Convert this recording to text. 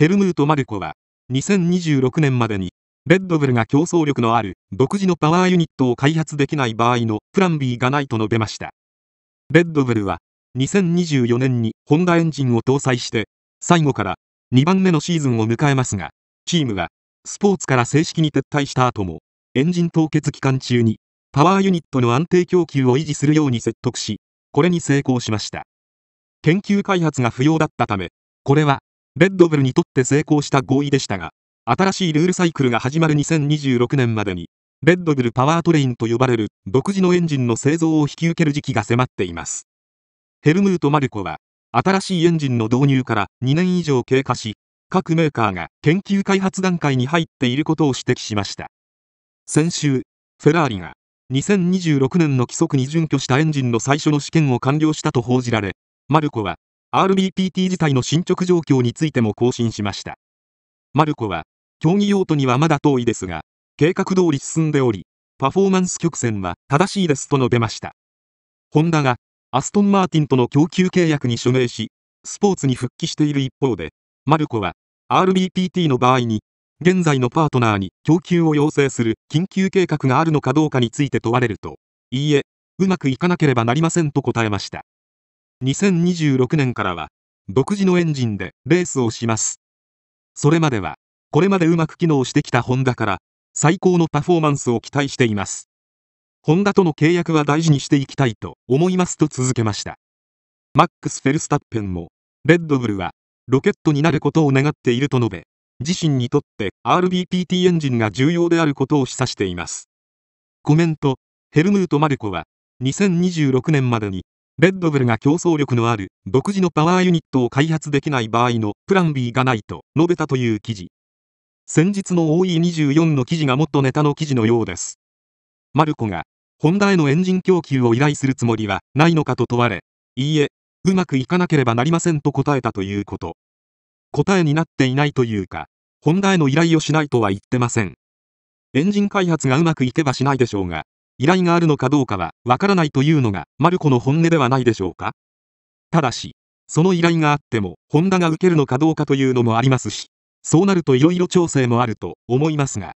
ヘルムート・マルコは、2026年までに、レッドブルが競争力のある独自のパワーユニットを開発できない場合のプラン B がないと述べました。レッドブルは、2024年にホンダエンジンを搭載して、最後から2番目のシーズンを迎えますが、チームは、スポーツから正式に撤退した後も、エンジン凍結期間中に、パワーユニットの安定供給を維持するように説得し、これに成功しました。研究開発が不要だったため、これはレッドブルにとって成功した合意でしたが、新しいルールサイクルが始まる2026年までに、レッドブルパワートレインと呼ばれる独自のエンジンの製造を引き受ける時期が迫っています。ヘルムート・マルコは、新しいエンジンの導入から2年以上経過し、各メーカーが研究開発段階に入っていることを指摘しました。先週、フェラーリが2026年の規則に準拠したエンジンの最初の試験を完了したと報じられ、マルコは RBPT 自体の進捗状況についても更新しました。マルコは、競技用途にはまだ遠いですが、計画通り進んでおり、パフォーマンス曲線は正しいですと述べました。ホンダが、アストン・マーティンとの供給契約に署名し、スポーツに復帰している一方で、マルコは、RBPT の場合に、現在のパートナーに供給を要請する緊急計画があるのかどうかについて問われると、いいえ、うまくいかなければなりませんと答えました。2026年からは独自のエンジンでレースをしますそれまではこれまでうまく機能してきたホンダから最高のパフォーマンスを期待していますホンダとの契約は大事にしていきたいと思いますと続けましたマックス・フェルスタッペンもレッドブルはロケットになることを願っていると述べ自身にとって RBPT エンジンが重要であることを示唆していますコメントヘルムート・マルコは2026年までにレッドブルが競争力のある独自のパワーユニットを開発できない場合のプラン B がないと述べたという記事。先日の OE24 の記事がもっとネタの記事のようです。マルコが、ホンダへのエンジン供給を依頼するつもりはないのかと問われ、いいえ、うまくいかなければなりませんと答えたということ。答えになっていないというか、ホンダへの依頼をしないとは言ってません。エンジン開発がうまくいけばしないでしょうが、依頼があるのかどうかはわからないというのがマルコの本音ではないでしょうかただしその依頼があってもホンダが受けるのかどうかというのもありますしそうなると色々調整もあると思いますが